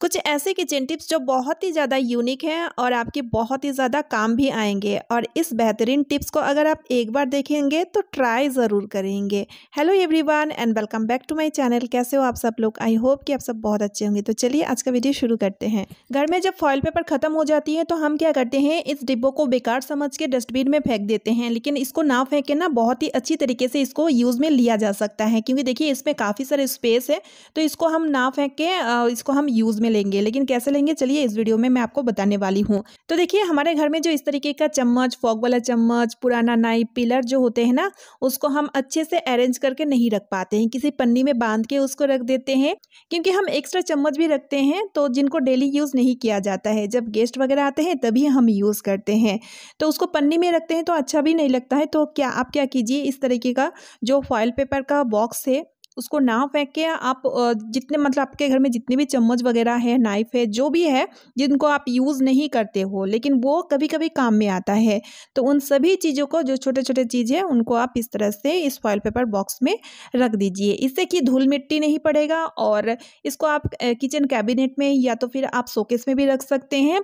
कुछ ऐसे kitchen tips जो बहुत ही ज़्यादा यूनिक हैं और आपके बहुत ही ज़्यादा काम भी आएंगे और इस बेहतरीन टिप्स को अगर आप एक बार देखेंगे तो ट्राई ज़रूर करेंगे hello everyone and welcome back to my channel कैसे हो आप सब लोग आई होप कि आप सब बहुत अच्छे होंगे तो चलिए आज का वीडियो शुरू करते हैं घर में जब फॉइल पेपर ख़त्म हो जाती है तो हम क्या करते हैं इस डिब्बों को बेकार समझ के डस्टबिन में फेंक देते हैं लेकिन इसको ना फेंके ना बहुत ही अच्छी तरीके से इसको यूज़ में लिया जा सकता है क्योंकि देखिए इसमें काफ़ी सारे स्पेस है तो इसको हम ना फेंक के इसको हम यूज़ में लेंगे लेकिन कैसे लेंगे चलिए इस वीडियो में मैं आपको बताने वाली हूँ तो देखिए हमारे घर में जो इस तरीके का चम्मच फॉक वाला चम्मच पुराना नाई पिलर जो होते हैं ना उसको हम अच्छे से अरेंज करके नहीं रख पाते हैं किसी पन्नी में बांध के उसको रख देते हैं क्योंकि हम एक्स्ट्रा चम्मच भी रखते हैं तो जिनको डेली यूज़ नहीं किया जाता है जब गेस्ट वगैरह आते हैं तभी हम यूज़ करते हैं तो उसको पन्नी में रखते हैं तो अच्छा भी नहीं लगता है तो क्या आप क्या कीजिए इस तरीके का जो फॉइल पेपर का बॉक्स है उसको ना फेंक के आप जितने मतलब आपके घर में जितने भी चम्मच वगैरह है नाइफ है जो भी है जिनको आप यूज़ नहीं करते हो लेकिन वो कभी कभी काम में आता है तो उन सभी चीज़ों को जो छोटे छोटे चीज़ है उनको आप इस तरह से इस फॉयल पेपर बॉक्स में रख दीजिए इससे कि धूल मिट्टी नहीं पड़ेगा और इसको आप किचन कैबिनेट में या तो फिर आप सोकेस में भी रख सकते हैं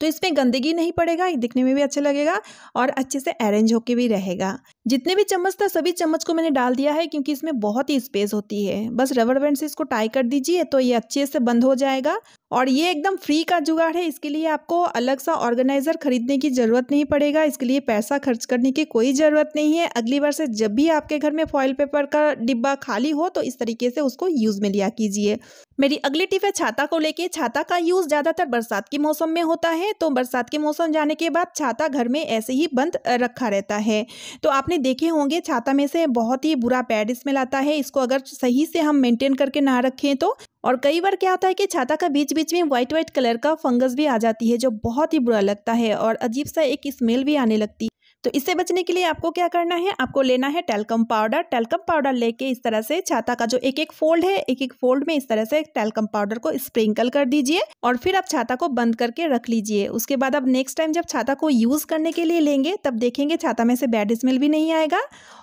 तो इसमें गंदगी नहीं पड़ेगा दिखने में भी अच्छा लगेगा और अच्छे से अरेंज होके भी रहेगा जितने भी चम्मच था सभी चम्मच को मैंने डाल दिया है क्योंकि इसमें बहुत ही स्पेस होती है बस रबर बैंड से इसको टाई कर दीजिए तो ये अच्छे से बंद हो जाएगा और ये एकदम फ्री का जुगाड़ है इसके लिए आपको अलग सा ऑर्गेनाइज़र खरीदने की ज़रूरत नहीं पड़ेगा इसके लिए पैसा खर्च करने की कोई ज़रूरत नहीं है अगली बार से जब भी आपके घर में फॉइल पेपर का डिब्बा खाली हो तो इस तरीके से उसको यूज़ में लिया कीजिए मेरी अगली टिप है छाता को लेके छाता का यूज़ ज़्यादातर बरसात के मौसम में होता है तो बरसात के मौसम जाने के बाद छाता घर में ऐसे ही बंद रखा रहता है तो आपने देखे होंगे छाता में से बहुत ही बुरा पैड स्मेल आता है इसको अगर सही से हम मेंटेन करके ना रखें तो और कई बार क्या होता है कि छाता का बीच बीच में व्हाइट व्हाइट कलर का फंगस भी आ जाती है जो बहुत ही बुरा लगता है और अजीब सा एक स्मेल भी आने लगती तो इससे बचने के लिए आपको क्या करना है आपको लेना है टेलकम पाउडर टेलकम पाउडर लेके इस तरह से छाता का जो एक एक फोल्ड है एक एक फोल्ड में इस तरह से टेलकम पाउडर को स्प्रिंकल कर दीजिए और फिर आप छाता को बंद करके रख लीजिए उसके बाद आप नेक्स्ट टाइम जब छाता को यूज़ करने के लिए लेंगे तब देखेंगे छाता में से बैड स्मेल भी नहीं आएगा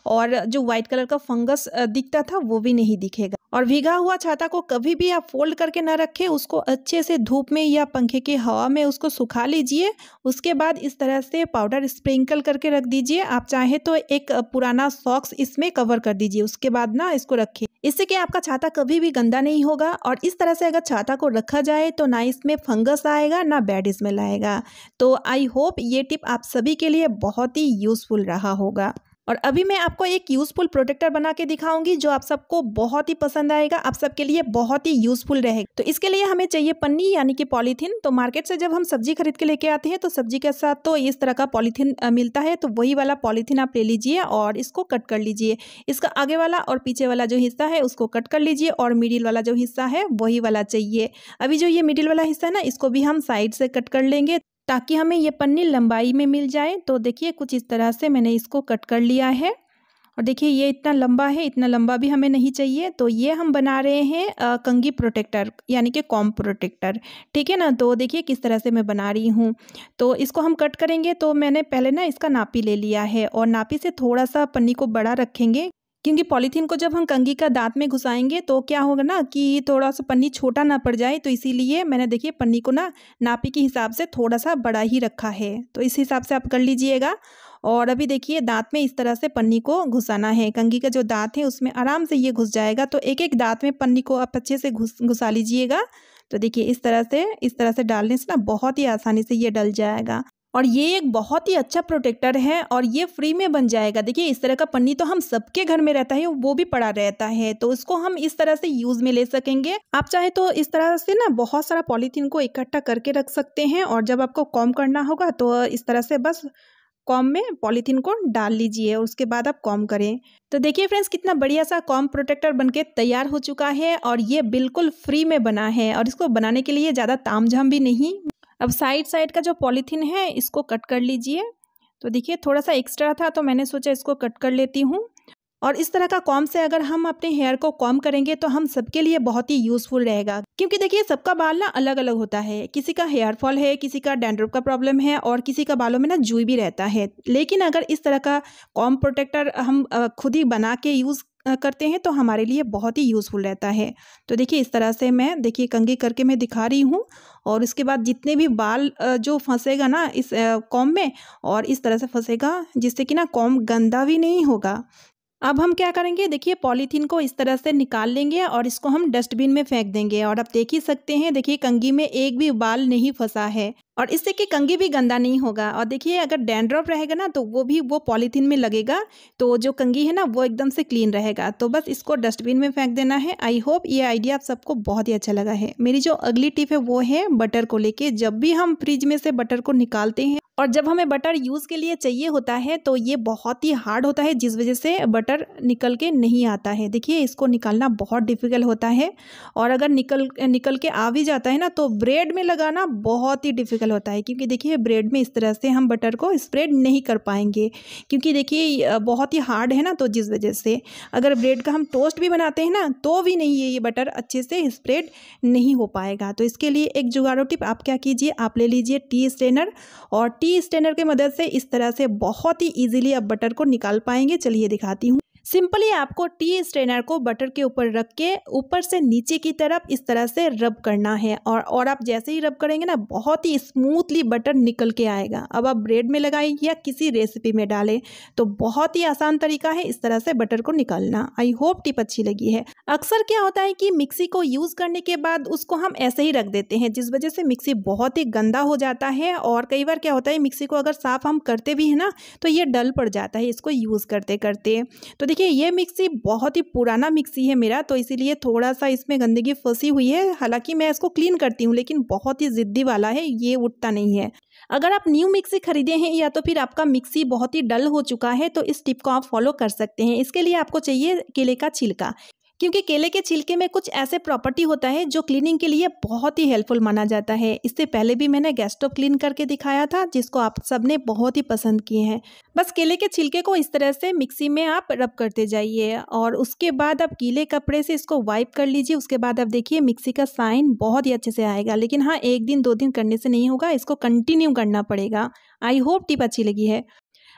और जो व्हाइट कलर का फंगस दिखता था वो भी नहीं दिखेगा और भीगा हुआ छाता को कभी भी आप फोल्ड करके ना रखें उसको अच्छे से धूप में या पंखे की हवा में उसको सुखा लीजिए उसके बाद इस तरह से पाउडर स्प्रिंकल करके के रख दीजिए आप चाहे तो एक पुराना सॉक्स इसमें कवर कर दीजिए उसके बाद ना इसको रखिए इससे कि आपका छाता कभी भी गंदा नहीं होगा और इस तरह से अगर छाता को रखा जाए तो ना इसमें फंगस आएगा ना बैड स्मेल आएगा तो आई होप ये टिप आप सभी के लिए बहुत ही यूज़फुल रहा होगा और अभी मैं आपको एक यूज़फुल प्रोटेक्टर बना के दिखाऊंगी जो आप सबको बहुत ही पसंद आएगा आप सबके लिए बहुत ही यूज़फुल रहेगा तो इसके लिए हमें चाहिए पन्नी यानी कि पॉलीथीन तो मार्केट से जब हम सब्जी खरीद के लेके आते हैं तो सब्जी के साथ तो इस तरह का पॉलीथीन मिलता है तो वही वाला पॉलीथीन आप ले लीजिए और इसको कट कर लीजिए इसका आगे वाला और पीछे वाला जो हिस्सा है उसको कट कर लीजिए और मिडिल वाला जो हिस्सा है वही वाला चाहिए अभी जो ये मिडिल वाला हिस्सा है ना इसको भी हम साइड से कट कर लेंगे ताकि हमें ये पन्नी लंबाई में मिल जाए तो देखिए कुछ इस तरह से मैंने इसको कट कर लिया है और देखिए ये इतना लंबा है इतना लंबा भी हमें नहीं चाहिए तो ये हम बना रहे हैं आ, कंगी प्रोटेक्टर यानी कि कॉम प्रोटेक्टर ठीक है ना तो देखिए किस तरह से मैं बना रही हूँ तो इसको हम कट करेंगे तो मैंने पहले ना इसका नापी ले लिया है और नापी से थोड़ा सा पन्नी को बड़ा रखेंगे क्योंकि पॉलीथीन को जब हम कंगी का दांत में घुसाएंगे तो क्या होगा ना कि थोड़ा सा पन्नी छोटा ना पड़ जाए तो इसीलिए मैंने देखिए पन्नी को ना नापी के हिसाब से थोड़ा सा बड़ा ही रखा है तो इस हिसाब से आप कर लीजिएगा और अभी देखिए दांत में इस तरह से पन्नी को घुसाना है कंगी का जो दांत है उसमें आराम से ये घुस जाएगा तो एक एक दांत में पन्नी को आप अच्छे से घुस घुसा लीजिएगा तो देखिए इस तरह से इस तरह से डालने से ना बहुत ही आसानी से ये डल जाएगा और ये एक बहुत ही अच्छा प्रोटेक्टर है और ये फ्री में बन जाएगा देखिए इस तरह का पन्नी तो हम सबके घर में रहता है वो भी पड़ा रहता है तो उसको हम इस तरह से यूज में ले सकेंगे आप चाहे तो इस तरह से ना बहुत सारा पॉलीथीन को इकट्ठा करके रख सकते हैं और जब आपको कॉम करना होगा तो इस तरह से बस कॉम में पॉलीथीन को डाल लीजिए और उसके बाद आप कॉम करें तो देखिए फ्रेंड्स कितना बढ़िया सा कॉम प्रोटेक्टर बनके तैयार हो चुका है और ये बिल्कुल फ्री में बना है और इसको बनाने के लिए ज़्यादा तामझाम भी नहीं अब साइड साइड का जो पॉलीथीन है इसको कट कर लीजिए तो देखिए थोड़ा सा एक्स्ट्रा था तो मैंने सोचा इसको कट कर लेती हूँ और इस तरह का कॉम से अगर हम अपने हेयर को कॉम करेंगे तो हम सबके लिए बहुत ही यूजफुल रहेगा क्योंकि देखिए सबका बाल ना अलग अलग होता है किसी का हेयर फॉल है किसी का डेंड्रोप का प्रॉब्लम है और किसी का बालों में ना जुई भी रहता है लेकिन अगर इस तरह का कॉम प्रोटेक्टर हम खुद ही बना के यूज़ करते हैं तो हमारे लिए बहुत ही यूज़फुल रहता है तो देखिए इस तरह से मैं देखिए कंघी करके मैं दिखा रही हूँ और उसके बाद जितने भी बाल जो फंसेगा ना इस कॉम में और इस तरह से फंसेगा जिससे कि ना कॉम गंदा भी नहीं होगा अब हम क्या करेंगे देखिए पॉलीथीन को इस तरह से निकाल लेंगे और इसको हम डस्टबिन में फेंक देंगे और आप देख ही सकते हैं देखिए कंगी में एक भी बाल नहीं फंसा है और इससे कि कंगी भी गंदा नहीं होगा और देखिए अगर डैंड्रॉप रहेगा ना तो वो भी वो पॉलीथीन में लगेगा तो जो कंगी है ना वो एकदम से क्लीन रहेगा तो बस इसको डस्टबिन में फेंक देना है आई होप ये आइडिया आप सबको बहुत ही अच्छा लगा है मेरी जो अगली टिप है वो है बटर को लेके जब भी हम फ्रिज में से बटर को निकालते हैं और जब हमें बटर यूज़ के लिए चाहिए होता है तो ये बहुत ही हार्ड होता है जिस वजह से बटर निकल के नहीं आता है देखिए इसको निकालना बहुत डिफ़िकल्ट होता है और अगर निकल निकल के आ भी जाता है ना तो ब्रेड में लगाना बहुत ही डिफ़िकल्ट मुश्किल होता है क्योंकि देखिए ब्रेड में इस तरह से हम बटर को स्प्रेड नहीं कर पाएंगे क्योंकि देखिए बहुत ही हार्ड है ना तो जिस वजह से अगर ब्रेड का हम टोस्ट भी बनाते हैं ना तो भी नहीं ये बटर अच्छे से स्प्रेड नहीं हो पाएगा तो इसके लिए एक जुगाड़ो टिप आप क्या कीजिए आप ले लीजिए टी स्टेनर और टी स्टेनर की मदद से इस तरह से बहुत ही ईजिली आप बटर को निकाल पाएंगे चलिए दिखाती हूँ सिंपली आपको टी स्ट्रेनर को बटर के ऊपर रख के ऊपर से नीचे की तरफ इस तरह से रब करना है और और आप जैसे ही रब करेंगे ना बहुत ही स्मूथली बटर निकल के आएगा अब आप ब्रेड में लगाएं या किसी रेसिपी में डालें तो बहुत ही आसान तरीका है इस तरह से बटर को निकालना आई होप टिप अच्छी लगी है अक्सर क्या होता है कि मिक्सी को यूज़ करने के बाद उसको हम ऐसे ही रख देते हैं जिस वजह से मिक्सी बहुत ही गंदा हो जाता है और कई बार क्या होता है मिक्सी को अगर साफ़ हम करते भी हैं ना तो ये डल पड़ जाता है इसको यूज़ करते करते तो देखिए देखिए ये मिक्सी बहुत ही पुराना मिक्सी है मेरा तो इसीलिए थोड़ा सा इसमें गंदगी फंसी हुई है हालांकि मैं इसको क्लीन करती हूँ लेकिन बहुत ही ज़िद्दी वाला है ये उठता नहीं है अगर आप न्यू मिक्सी खरीदे हैं या तो फिर आपका मिक्सी बहुत ही डल हो चुका है तो इस टिप को आप फॉलो कर सकते हैं इसके लिए आपको चाहिए केले का छिलका क्योंकि केले के छिलके में कुछ ऐसे प्रॉपर्टी होता है जो क्लीनिंग के लिए बहुत ही हेल्पफुल माना जाता है इससे पहले भी मैंने गैस स्टोव क्लीन करके दिखाया था जिसको आप सबने बहुत ही पसंद किए हैं बस केले के छिलके को इस तरह से मिक्सी में आप रब करते जाइए और उसके बाद आप गीले कपड़े से इसको वाइप कर लीजिए उसके बाद आप देखिए मिक्सी का साइन बहुत ही अच्छे से आएगा लेकिन हाँ एक दिन दो दिन करने से नहीं होगा इसको कंटिन्यू करना पड़ेगा आई होप टिप अच्छी लगी है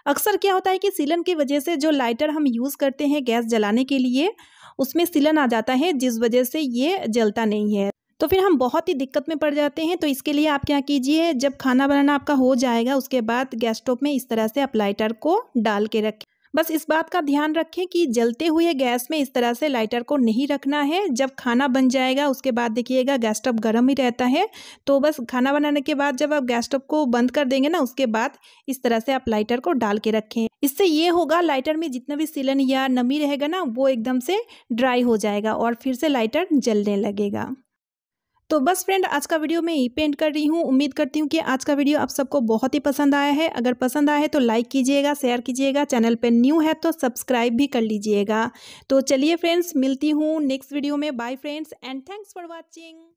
अक्सर क्या होता है कि सीलन की वजह से जो लाइटर हम यूज़ करते हैं गैस जलाने के लिए उसमें सिलन आ जाता है जिस वजह से ये जलता नहीं है तो फिर हम बहुत ही दिक्कत में पड़ जाते हैं तो इसके लिए आप क्या कीजिए जब खाना बनाना आपका हो जाएगा उसके बाद गैस स्टोव में इस तरह से अपलाइटर को डाल के रखें बस इस बात का ध्यान रखें कि जलते हुए गैस में इस तरह से लाइटर को नहीं रखना है जब खाना बन जाएगा उसके बाद देखिएगा गैस स्टोव गर्म ही रहता है तो बस खाना बनाने के बाद जब आप गैस स्टोव को बंद कर देंगे ना उसके बाद इस तरह से आप लाइटर को डाल के रखें इससे ये होगा लाइटर में जितना भी सिलन या नमी रहेगा ना वो एकदम से ड्राई हो जाएगा और फिर से लाइटर जलने लगेगा तो बस फ्रेंड आज का वीडियो मैं यही पेंट कर रही हूँ उम्मीद करती हूँ कि आज का वीडियो आप सबको बहुत ही पसंद आया है अगर पसंद आया है तो लाइक कीजिएगा शेयर कीजिएगा चैनल पर न्यू है तो सब्सक्राइब भी कर लीजिएगा तो चलिए फ्रेंड्स मिलती हूँ नेक्स्ट वीडियो में bye friends and thanks for watching